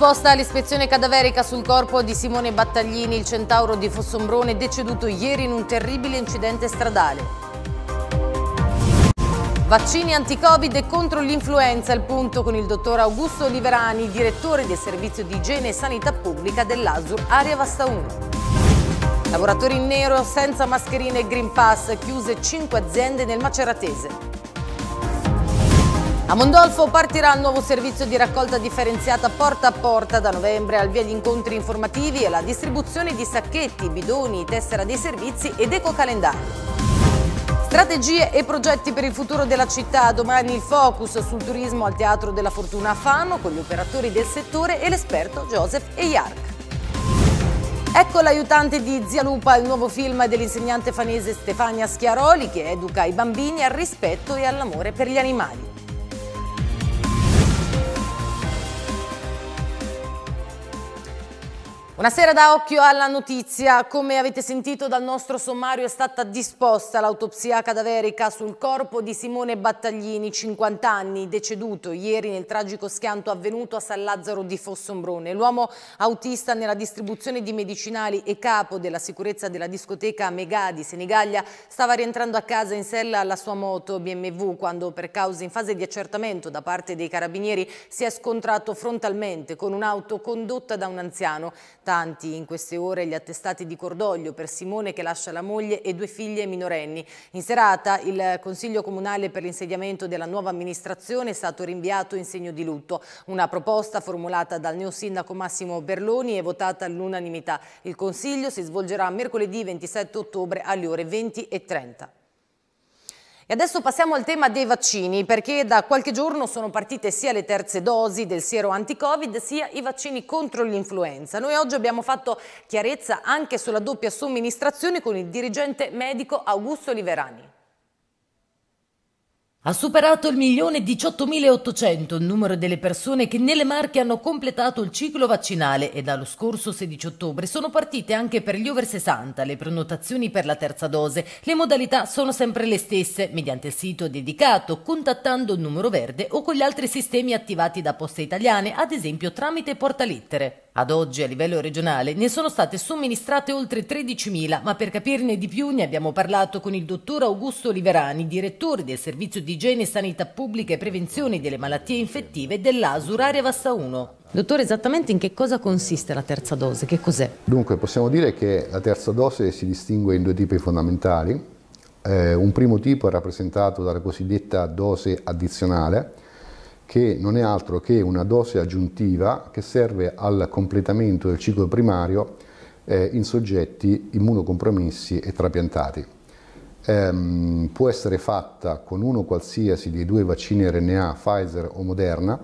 Risposta all'ispezione cadaverica sul corpo di Simone Battaglini, il centauro di Fossombrone, deceduto ieri in un terribile incidente stradale. Vaccini anti-Covid e contro l'influenza, il punto con il dottor Augusto Oliverani, direttore del servizio di igiene e sanità pubblica dell'ASUR Aria Vasta 1. Lavoratori in nero senza mascherine e Green Pass, chiuse 5 aziende nel Maceratese. A Mondolfo partirà il nuovo servizio di raccolta differenziata porta a porta da novembre al via di incontri informativi e la distribuzione di sacchetti, bidoni, tessera dei servizi ed ecocalendari. Strategie e progetti per il futuro della città, domani il focus sul turismo al Teatro della Fortuna a Fano con gli operatori del settore e l'esperto Joseph Eyark. Ecco l'aiutante di Zia Lupa, il nuovo film dell'insegnante fanese Stefania Schiaroli che educa i bambini al rispetto e all'amore per gli animali. Buonasera da Occhio alla Notizia. Come avete sentito dal nostro sommario è stata disposta l'autopsia cadaverica sul corpo di Simone Battaglini, 50 anni, deceduto ieri nel tragico schianto avvenuto a San Lazzaro di Fossombrone. L'uomo autista nella distribuzione di medicinali e capo della sicurezza della discoteca Megadi Senigallia stava rientrando a casa in sella alla sua moto BMW quando per cause in fase di accertamento da parte dei carabinieri si è scontrato frontalmente con un'auto condotta da un anziano. Tanti in queste ore gli attestati di cordoglio per Simone che lascia la moglie e due figlie minorenni. In serata il Consiglio Comunale per l'insediamento della nuova amministrazione è stato rinviato in segno di lutto. Una proposta formulata dal neosindaco Massimo Berloni e votata all'unanimità. Il Consiglio si svolgerà mercoledì 27 ottobre alle ore 20.30. E adesso passiamo al tema dei vaccini, perché da qualche giorno sono partite sia le terze dosi del siero anti-Covid, sia i vaccini contro l'influenza. Noi oggi abbiamo fatto chiarezza anche sulla doppia somministrazione con il dirigente medico Augusto Liverani. Ha superato il milione e 18.800 il numero delle persone che nelle Marche hanno completato il ciclo vaccinale e dallo scorso 16 ottobre sono partite anche per gli over 60 le prenotazioni per la terza dose. Le modalità sono sempre le stesse, mediante il sito dedicato, contattando il numero verde o con gli altri sistemi attivati da Poste Italiane, ad esempio tramite portalettere. Ad oggi a livello regionale ne sono state somministrate oltre 13.000, ma per capirne di più ne abbiamo parlato con il dottor Augusto Oliverani, direttore del Servizio di Igiene Sanità Pubblica e Prevenzione delle Malattie Infettive dell'ASUR Area Vassa 1. Dottore, esattamente in che cosa consiste la terza dose? Che cos'è? Dunque, possiamo dire che la terza dose si distingue in due tipi fondamentali. Eh, un primo tipo è rappresentato dalla cosiddetta dose addizionale, che non è altro che una dose aggiuntiva che serve al completamento del ciclo primario eh, in soggetti immunocompromessi e trapiantati. Ehm, può essere fatta con uno qualsiasi dei due vaccini RNA Pfizer o Moderna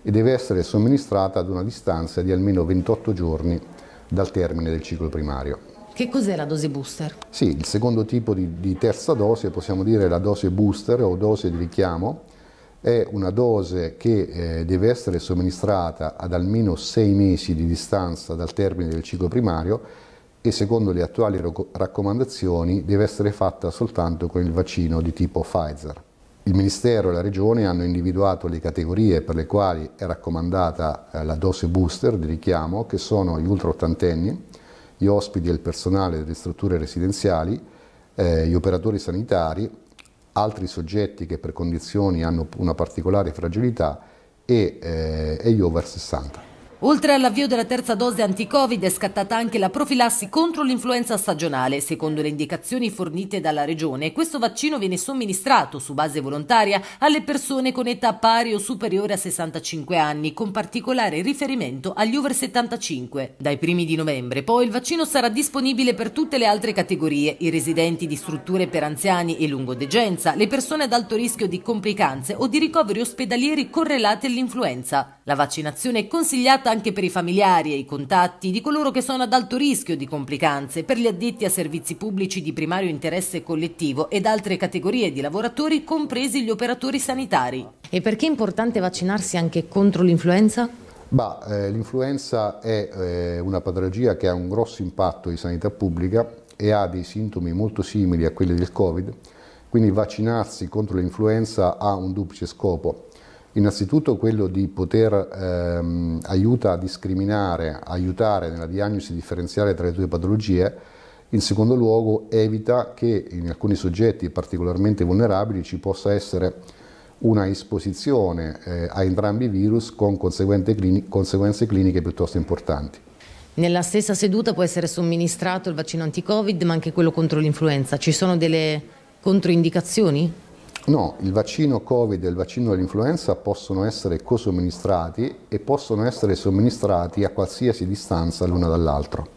e deve essere somministrata ad una distanza di almeno 28 giorni dal termine del ciclo primario. Che cos'è la dose booster? Sì, il secondo tipo di, di, terza dose, possiamo dire la dose booster o dose di richiamo, è una dose che eh, deve essere somministrata ad almeno 6 mesi di distanza dal termine del ciclo primario e secondo le attuali raccomandazioni deve essere fatta soltanto con il vaccino di tipo Pfizer. Il Ministero e la Regione hanno individuato le categorie per le quali è raccomandata eh, la dose booster di richiamo, che sono gli ultraottantenni, gli ospiti e il personale delle strutture residenziali, eh, gli operatori sanitari, altri soggetti che per condizioni hanno una particolare fragilità e, eh, e gli over 60. Oltre all'avvio della terza dose anti-Covid è scattata anche la profilassi contro l'influenza stagionale. Secondo le indicazioni fornite dalla Regione, questo vaccino viene somministrato su base volontaria alle persone con età pari o superiore a 65 anni, con particolare riferimento agli over 75. Dai primi di novembre poi il vaccino sarà disponibile per tutte le altre categorie, i residenti di strutture per anziani e lungodegenza, le persone ad alto rischio di complicanze o di ricoveri ospedalieri correlate all'influenza. La vaccinazione è consigliata anche per i familiari e i contatti di coloro che sono ad alto rischio di complicanze, per gli addetti a servizi pubblici di primario interesse collettivo ed altre categorie di lavoratori, compresi gli operatori sanitari. E perché è importante vaccinarsi anche contro l'influenza? Eh, l'influenza è eh, una patologia che ha un grosso impatto di sanità pubblica e ha dei sintomi molto simili a quelli del Covid, quindi vaccinarsi contro l'influenza ha un duplice scopo Innanzitutto quello di poter ehm, aiuta a discriminare, aiutare nella diagnosi differenziale tra le due patologie, in secondo luogo evita che in alcuni soggetti particolarmente vulnerabili ci possa essere una esposizione eh, a entrambi i virus con clini conseguenze cliniche piuttosto importanti. Nella stessa seduta può essere somministrato il vaccino anti-covid ma anche quello contro l'influenza. Ci sono delle controindicazioni? No, il vaccino Covid e il vaccino dell'influenza possono essere cosomministrati e possono essere somministrati a qualsiasi distanza l'uno dall'altro.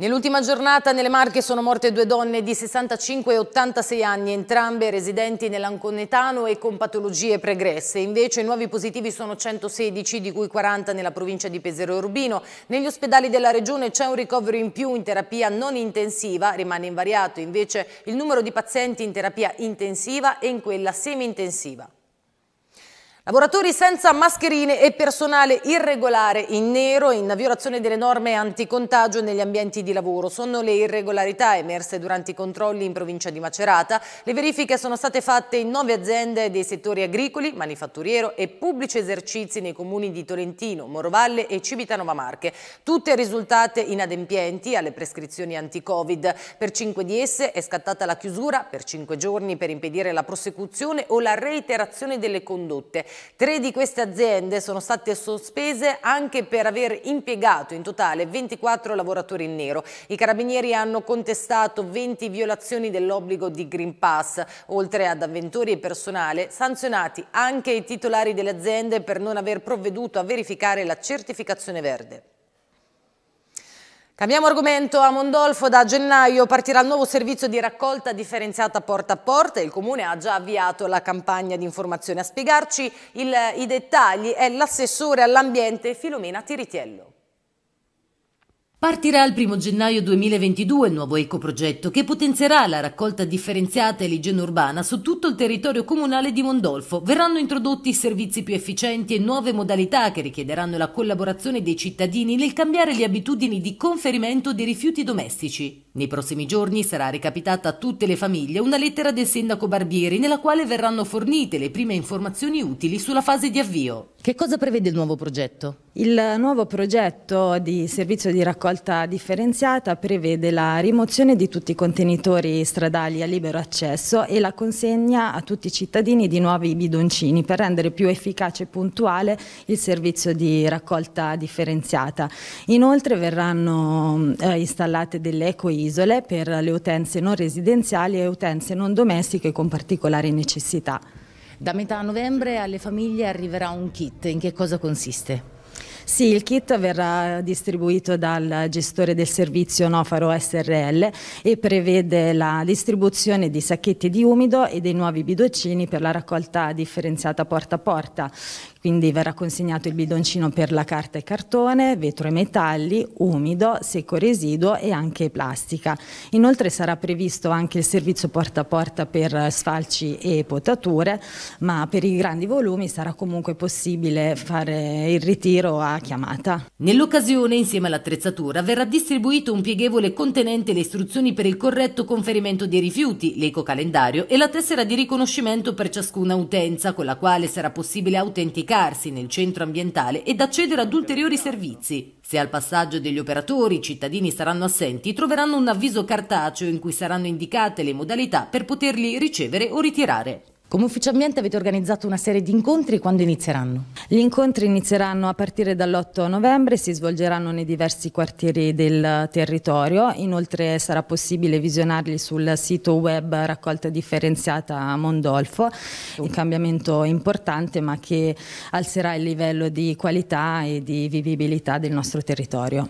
Nell'ultima giornata nelle Marche sono morte due donne di 65 e 86 anni, entrambe residenti nell'Anconetano e con patologie pregresse. Invece i nuovi positivi sono 116, di cui 40 nella provincia di Pesero e Urbino. Negli ospedali della regione c'è un ricovero in più in terapia non intensiva, rimane invariato invece il numero di pazienti in terapia intensiva e in quella semi-intensiva. Lavoratori senza mascherine e personale irregolare in nero in violazione delle norme anticontagio negli ambienti di lavoro. Sono le irregolarità emerse durante i controlli in provincia di Macerata. Le verifiche sono state fatte in nove aziende dei settori agricoli, manifatturiero e pubblici esercizi nei comuni di Tolentino, Morovalle e Civitanova Marche. Tutte risultate inadempienti alle prescrizioni anti-Covid. Per cinque di esse è scattata la chiusura per cinque giorni per impedire la prosecuzione o la reiterazione delle condotte. Tre di queste aziende sono state sospese anche per aver impiegato in totale 24 lavoratori in nero. I carabinieri hanno contestato 20 violazioni dell'obbligo di Green Pass, oltre ad avventori e personale, sanzionati anche i titolari delle aziende per non aver provveduto a verificare la certificazione verde. Cambiamo argomento. A Mondolfo da gennaio partirà il nuovo servizio di raccolta differenziata porta a porta. Il Comune ha già avviato la campagna di informazione. A spiegarci il, i dettagli è l'assessore all'ambiente Filomena Tiritiello. Partirà il 1 gennaio 2022 il nuovo ecoprogetto che potenzierà la raccolta differenziata e l'igiene urbana su tutto il territorio comunale di Mondolfo. Verranno introdotti servizi più efficienti e nuove modalità che richiederanno la collaborazione dei cittadini nel cambiare le abitudini di conferimento dei rifiuti domestici. Nei prossimi giorni sarà recapitata a tutte le famiglie una lettera del sindaco Barbieri nella quale verranno fornite le prime informazioni utili sulla fase di avvio. Che cosa prevede il nuovo progetto? Il nuovo progetto di servizio di raccolta differenziata prevede la rimozione di tutti i contenitori stradali a libero accesso e la consegna a tutti i cittadini di nuovi bidoncini per rendere più efficace e puntuale il servizio di raccolta differenziata. Inoltre verranno eh, installate delle eco isole per le utenze non residenziali e utenze non domestiche con particolari necessità. Da metà novembre alle famiglie arriverà un kit, in che cosa consiste? Sì, il kit verrà distribuito dal gestore del servizio Nofaro SRL e prevede la distribuzione di sacchetti di umido e dei nuovi bidoccini per la raccolta differenziata porta a porta quindi verrà consegnato il bidoncino per la carta e cartone, vetro e metalli, umido, secco residuo e anche plastica. Inoltre sarà previsto anche il servizio porta a porta per sfalci e potature, ma per i grandi volumi sarà comunque possibile fare il ritiro a chiamata. Nell'occasione, insieme all'attrezzatura, verrà distribuito un pieghevole contenente le istruzioni per il corretto conferimento dei rifiuti, l'ecocalendario e la tessera di riconoscimento per ciascuna utenza, con la quale sarà possibile autenticare recarsi nel centro ambientale ed accedere ad ulteriori servizi. Se al passaggio degli operatori i cittadini saranno assenti, troveranno un avviso cartaceo in cui saranno indicate le modalità per poterli ricevere o ritirare. Come ufficio ambiente avete organizzato una serie di incontri, quando inizieranno? Gli incontri inizieranno a partire dall'8 novembre, si svolgeranno nei diversi quartieri del territorio, inoltre sarà possibile visionarli sul sito web raccolta differenziata Mondolfo, un cambiamento importante ma che alzerà il livello di qualità e di vivibilità del nostro territorio.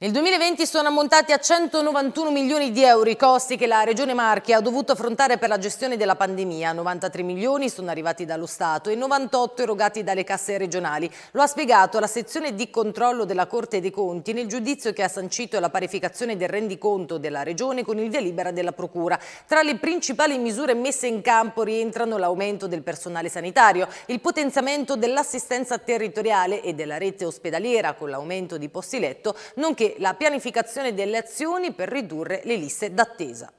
Nel 2020 sono ammontati a 191 milioni di euro i costi che la Regione Marchia ha dovuto affrontare per la gestione della pandemia. 93 milioni sono arrivati dallo Stato e 98 erogati dalle casse regionali. Lo ha spiegato la sezione di controllo della Corte dei Conti nel giudizio che ha sancito la parificazione del rendiconto della Regione con il via libera della Procura. Tra le principali misure messe in campo rientrano l'aumento del personale sanitario, il potenziamento dell'assistenza territoriale e della rete ospedaliera con l'aumento di posti letto, nonché la pianificazione delle azioni per ridurre le liste d'attesa.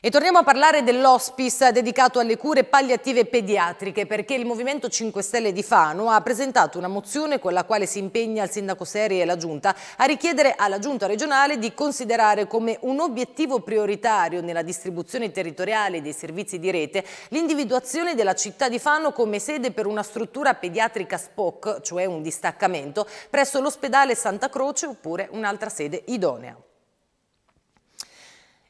E torniamo a parlare dell'hospice dedicato alle cure palliative pediatriche perché il Movimento 5 Stelle di Fano ha presentato una mozione con la quale si impegna il sindaco Seri e la Giunta a richiedere alla Giunta regionale di considerare come un obiettivo prioritario nella distribuzione territoriale dei servizi di rete l'individuazione della città di Fano come sede per una struttura pediatrica SPOC, cioè un distaccamento, presso l'ospedale Santa Croce oppure un'altra sede idonea.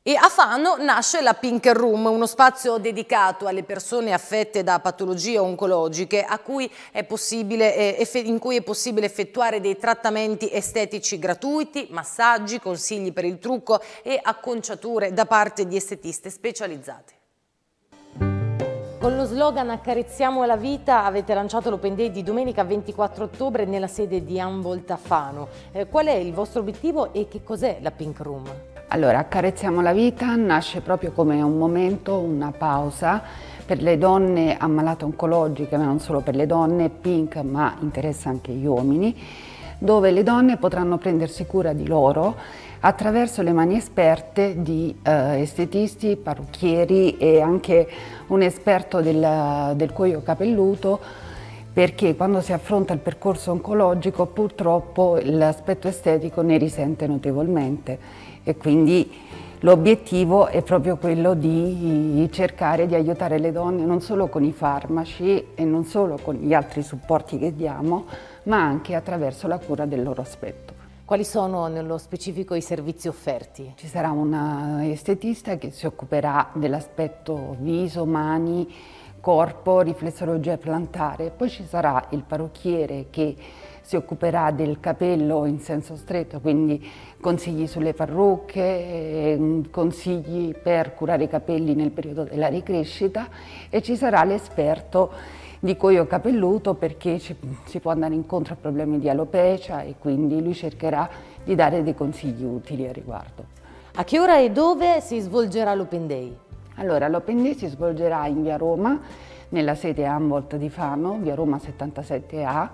E a Fano nasce la Pink Room, uno spazio dedicato alle persone affette da patologie oncologiche cui eh, in cui è possibile effettuare dei trattamenti estetici gratuiti, massaggi, consigli per il trucco e acconciature da parte di estetiste specializzate. Con lo slogan Accarezziamo la vita avete lanciato l'Open Day di domenica 24 ottobre nella sede di Anvolta Fano. Eh, qual è il vostro obiettivo e che cos'è la Pink Room? Allora, Accarezziamo la vita nasce proprio come un momento, una pausa per le donne ammalate oncologiche, ma non solo per le donne, Pink, ma interessa anche gli uomini, dove le donne potranno prendersi cura di loro attraverso le mani esperte di eh, estetisti, parrucchieri e anche un esperto del, del cuoio capelluto perché quando si affronta il percorso oncologico purtroppo l'aspetto estetico ne risente notevolmente e quindi l'obiettivo è proprio quello di cercare di aiutare le donne non solo con i farmaci e non solo con gli altri supporti che diamo, ma anche attraverso la cura del loro aspetto. Quali sono nello specifico i servizi offerti? Ci sarà un eh, estetista che si occuperà dell'aspetto viso, mani, corpo, riflessologia plantare, poi ci sarà il parrucchiere che si occuperà del capello in senso stretto, quindi consigli sulle parrucche, ehm, consigli per curare i capelli nel periodo della ricrescita e ci sarà l'esperto di cuoio capelluto perché ci, si può andare incontro a problemi di alopecia e quindi lui cercherà di dare dei consigli utili a riguardo. A che ora e dove si svolgerà l'Open Day? Allora, l'Open Day si svolgerà in via Roma, nella sede Ambolt di Fano, via Roma 77A,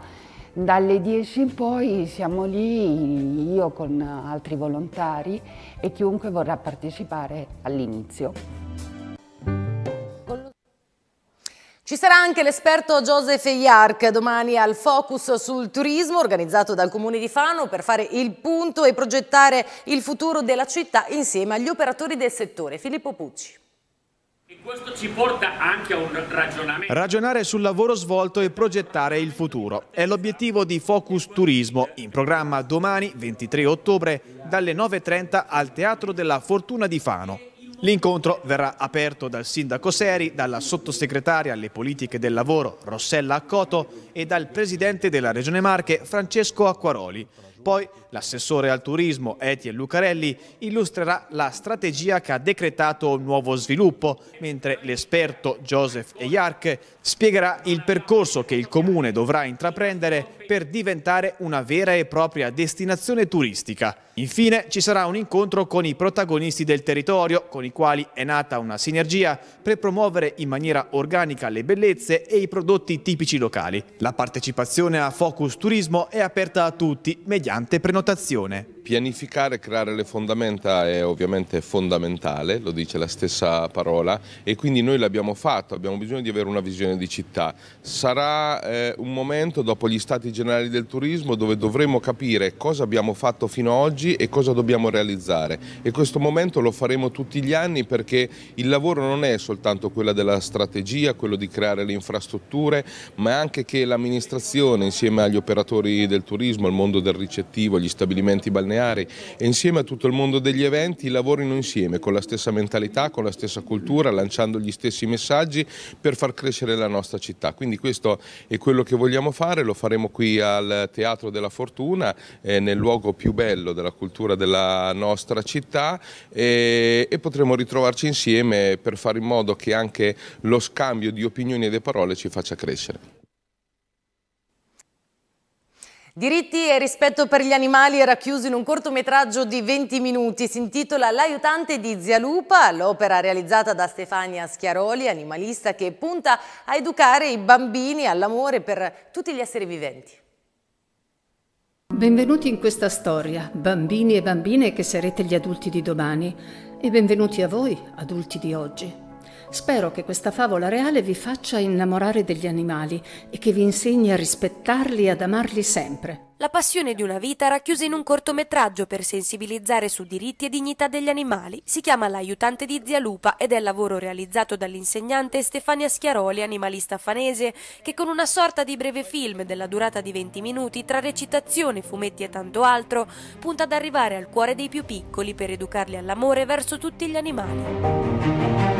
dalle 10 in poi siamo lì io con altri volontari e chiunque vorrà partecipare all'inizio. Ci sarà anche l'esperto Joseph Iarc domani al Focus sul turismo organizzato dal Comune di Fano per fare il punto e progettare il futuro della città insieme agli operatori del settore. Filippo Pucci questo ci porta anche a un ragionamento. Ragionare sul lavoro svolto e progettare il futuro. È l'obiettivo di Focus Turismo, in programma domani 23 ottobre dalle 9.30 al Teatro della Fortuna di Fano. L'incontro verrà aperto dal sindaco Seri, dalla sottosegretaria alle politiche del lavoro Rossella Accoto e dal presidente della Regione Marche Francesco Acquaroli. Poi l'assessore al turismo Eti Lucarelli illustrerà la strategia che ha decretato nuovo sviluppo, mentre l'esperto Joseph Eyark spiegherà il percorso che il comune dovrà intraprendere per diventare una vera e propria destinazione turistica. Infine ci sarà un incontro con i protagonisti del territorio, con i quali è nata una sinergia per promuovere in maniera organica le bellezze e i prodotti tipici locali. La partecipazione a Focus Turismo è aperta a tutti, mediante mediante prenotazione. Pianificare, creare le fondamenta è ovviamente fondamentale, lo dice la stessa parola, e quindi noi l'abbiamo fatto, abbiamo bisogno di avere una visione di città. Sarà eh, un momento dopo gli stati generali del turismo dove dovremo capire cosa abbiamo fatto fino ad oggi e cosa dobbiamo realizzare. E questo momento lo faremo tutti gli anni perché il lavoro non è soltanto quello della strategia, quello di creare le infrastrutture, ma anche che l'amministrazione insieme agli operatori del turismo, al mondo del ricettivo, ricettivo, gli stabilimenti balneari e insieme a tutto il mondo degli eventi lavorino insieme con la stessa mentalità, con la stessa cultura, lanciando gli stessi messaggi per far crescere la nostra città. Quindi questo è quello che vogliamo fare, lo faremo qui al Teatro della Fortuna, eh, nel luogo più bello della cultura della nostra città e, e potremo ritrovarci insieme per fare in modo che anche lo scambio di opinioni e di parole ci faccia crescere. Diritti e rispetto per gli animali è racchiuso in un cortometraggio di 20 minuti, si intitola L'aiutante di Zia Lupa, l'opera realizzata da Stefania Schiaroli, animalista che punta a educare i bambini all'amore per tutti gli esseri viventi. Benvenuti in questa storia, bambini e bambine che sarete gli adulti di domani e benvenuti a voi, adulti di oggi. Spero che questa favola reale vi faccia innamorare degli animali e che vi insegni a rispettarli e ad amarli sempre. La passione di una vita racchiusa in un cortometraggio per sensibilizzare su diritti e dignità degli animali. Si chiama L'aiutante di Zia Lupa ed è il lavoro realizzato dall'insegnante Stefania Schiaroli, animalista fanese, che con una sorta di breve film della durata di 20 minuti, tra recitazioni, fumetti e tanto altro, punta ad arrivare al cuore dei più piccoli per educarli all'amore verso tutti gli animali.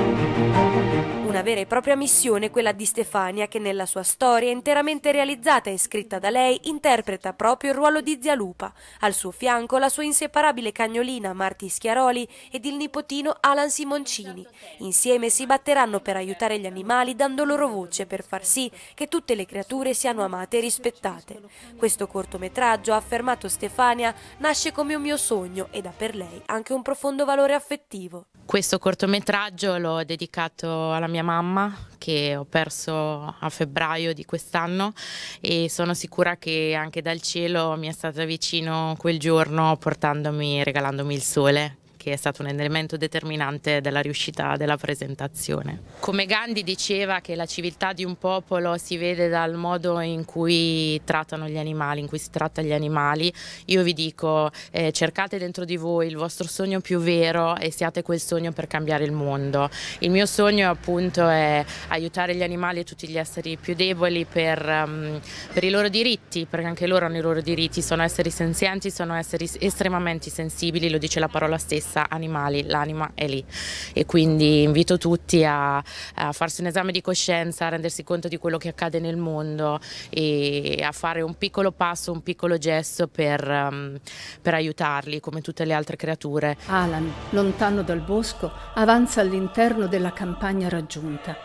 Una vera e propria missione quella di Stefania che nella sua storia interamente realizzata e scritta da lei interpreta proprio il ruolo di zia Lupa, al suo fianco la sua inseparabile cagnolina Marti Schiaroli ed il nipotino Alan Simoncini. Insieme si batteranno per aiutare gli animali dando loro voce per far sì che tutte le creature siano amate e rispettate. Questo cortometraggio, ha affermato Stefania, nasce come un mio sogno ed ha per lei anche un profondo valore affettivo. Questo cortometraggio l'ho dedicato toccato alla mia mamma che ho perso a febbraio di quest'anno e sono sicura che anche dal cielo mi è stata vicino quel giorno portandomi, regalandomi il sole che è stato un elemento determinante della riuscita della presentazione. Come Gandhi diceva che la civiltà di un popolo si vede dal modo in cui trattano gli animali, in cui si tratta gli animali, io vi dico eh, cercate dentro di voi il vostro sogno più vero e siate quel sogno per cambiare il mondo. Il mio sogno appunto è aiutare gli animali e tutti gli esseri più deboli per, um, per i loro diritti, perché anche loro hanno i loro diritti, sono esseri senzienti, sono esseri estremamente sensibili, lo dice la parola stessa senza animali, l'anima è lì e quindi invito tutti a, a, farsi un esame di coscienza, a rendersi conto di quello che accade nel mondo e a fare un piccolo passo, un piccolo gesto per, um, per aiutarli come tutte le altre creature. Alan, lontano dal bosco, avanza all'interno della campagna raggiunta.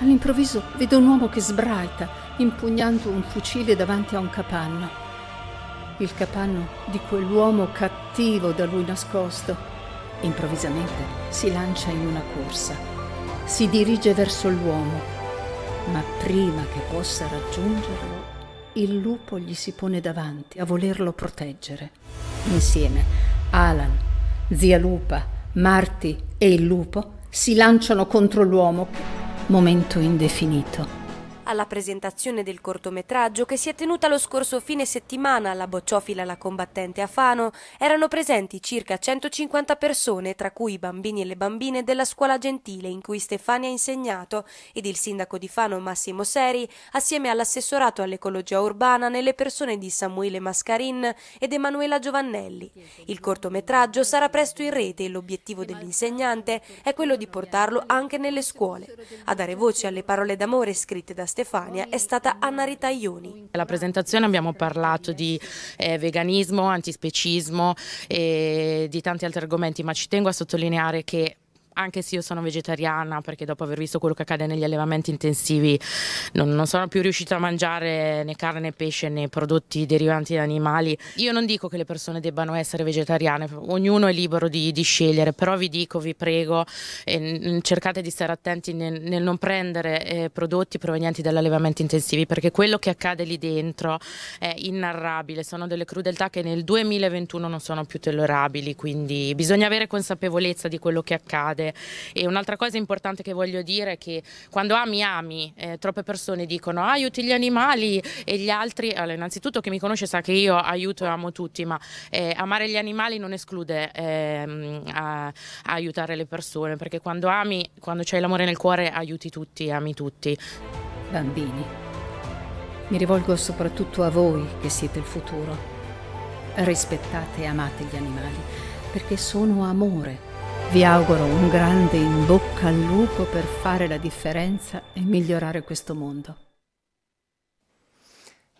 All'improvviso vede un uomo che sbraita, impugnando un fucile davanti a un capanno. Il capanno di quell'uomo cattivo da lui nascosto Improvvisamente si lancia in una corsa, si dirige verso l'uomo, ma prima che possa raggiungerlo, il lupo gli si pone davanti a volerlo proteggere. Insieme, Alan, zia Lupa, Marty e il lupo si lanciano contro l'uomo. Momento indefinito alla presentazione del cortometraggio che si è tenuta lo scorso fine settimana alla bocciofila La Combattente a Fano, erano presenti circa 150 persone, tra cui i bambini e le bambine della scuola gentile in cui Stefani ha insegnato ed il sindaco di Fano Massimo Seri, assieme all'assessorato all'ecologia urbana nelle persone di Samuele Mascarin ed Emanuela Giovannelli. Il cortometraggio sarà presto in rete e l'obiettivo dell'insegnante è quello di portarlo anche nelle scuole. A dare voce alle parole d'amore scritte da Stefania è stata Anna Rita Ioni. Alla presentazione abbiamo parlato di eh, veganismo, antispecismo e di tanti altri argomenti, ma ci tengo a sottolineare che anche se io sono vegetariana, perché dopo aver visto quello che accade negli allevamenti intensivi, non, non, sono più riuscita a mangiare né carne né pesce né prodotti derivanti da animali. Io non dico che le persone debbano essere vegetariane, ognuno è libero di, di scegliere, però vi dico, vi prego, eh, cercate di stare attenti nel, nel non prendere eh, prodotti provenienti dall'allevamento intensivi, perché quello che accade lì dentro è innarrabile, sono delle crudeltà che nel 2021 non sono più tollerabili, quindi bisogna avere consapevolezza di quello che accade succede. E un'altra cosa importante che voglio dire è che quando ami, ami, eh, troppe persone dicono aiuti gli animali e gli altri, allora, innanzitutto chi mi conosce sa che io aiuto e amo tutti, ma eh, amare gli animali non esclude eh, a, a aiutare le persone, perché quando ami, quando c'è l'amore nel cuore, aiuti tutti, ami tutti. Bambini, mi rivolgo soprattutto a voi che siete il futuro. Rispettate e amate gli animali, perché sono amore. Vi auguro un grande in bocca al lupo per fare la differenza e migliorare questo mondo.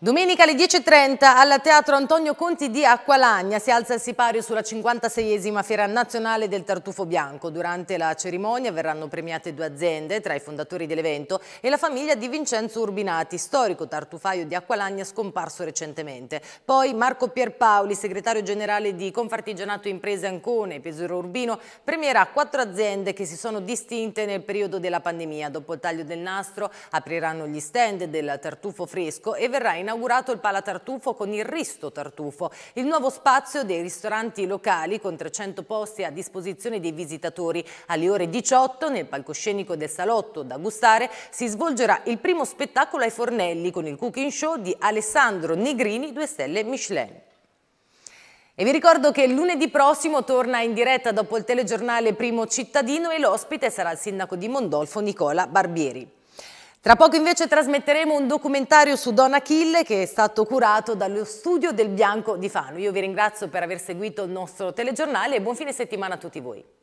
Domenica alle 10.30 al Teatro Antonio Conti di Acqualagna si alza il sipario sulla 56esima Fiera Nazionale del Tartufo Bianco. Durante la cerimonia verranno premiate due aziende tra i fondatori dell'evento e la famiglia di Vincenzo Urbinati, storico tartufaio di Acqualagna scomparso recentemente. Poi Marco Pierpaoli, segretario generale di Confartigianato Imprese Ancone e Pesuro Urbino, premierà quattro aziende che si sono distinte nel periodo della pandemia. Dopo il taglio del nastro apriranno gli stand del tartufo fresco e verrà inaugurato inaugurato il Pala Tartufo con il Risto Tartufo, il nuovo spazio dei ristoranti locali con 300 posti a disposizione dei visitatori. Alle ore 18 nel palcoscenico del Salotto da gustare si svolgerà il primo spettacolo ai fornelli con il cooking show di Alessandro Negrini, 2 stelle Michelin. E vi ricordo che lunedì prossimo torna in diretta dopo il telegiornale Primo Cittadino e l'ospite sarà il sindaco di Mondolfo Nicola Barbieri. Tra poco invece trasmetteremo un documentario su Don Achille che è stato curato dallo studio del Bianco di Fano. Io vi ringrazio per aver seguito il nostro telegiornale e buon fine settimana a tutti voi.